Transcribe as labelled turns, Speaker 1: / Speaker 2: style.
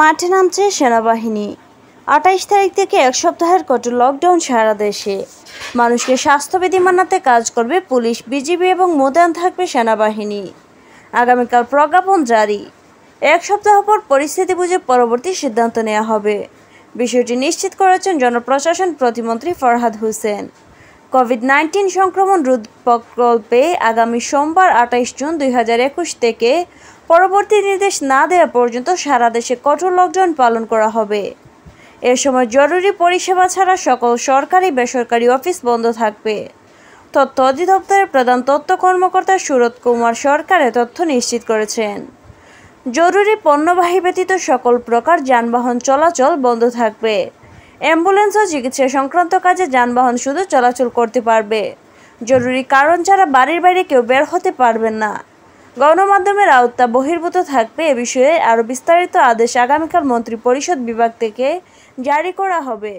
Speaker 1: মাঠে নামছে সেনাবাহিনী আঠাইশ তারিখ থেকে এক সপ্তাহের কঠোর লকডাউন সারা দেশে মানুষকে স্বাস্থ্যবিধি মানাতে কাজ করবে পুলিশ বিজিবি এবং মোদায়ন থাকবে সেনাবাহিনী আগামীকাল প্রজ্ঞাপন জারি এক সপ্তাহ পর পরিস্থিতি বুঝে পরবর্তী সিদ্ধান্ত নেওয়া হবে বিষয়টি নিশ্চিত করেছেন জনপ্রশাসন প্রতিমন্ত্রী ফরহাদ হোসেন কোভিড নাইন্টিন সংক্রমণ রোধ প্রকল্পে আগামী সোমবার আঠাইশ জুন দুই থেকে পরবর্তী নির্দেশ না দেওয়া পর্যন্ত সারা দেশে কঠোর লকডাউন পালন করা হবে এ সময় জরুরি পরিষেবা ছাড়া সকল সরকারি বেসরকারি অফিস বন্ধ থাকবে তথ্য অধিদপ্তরের প্রধান তথ্য কর্মকর্তা সুরত কুমার সরকারের তথ্য নিশ্চিত করেছেন জরুরি পণ্যবাহী ব্যতীত সকল প্রকার যানবাহন চলাচল বন্ধ থাকবে অ্যাম্বুলেন্স ও চিকিৎসা সংক্রান্ত কাজে যানবাহন শুধু চলাচল করতে পারবে জরুরি কারণ ছাড়া বাড়ির বাইরে কেউ বের হতে পারবেন না গণমাধ্যমের আওতা বহির্ভূত থাকবে এ বিষয়ে আরও বিস্তারিত আদেশ আগামীকাল মন্ত্রিপরিষদ বিভাগ থেকে জারি করা হবে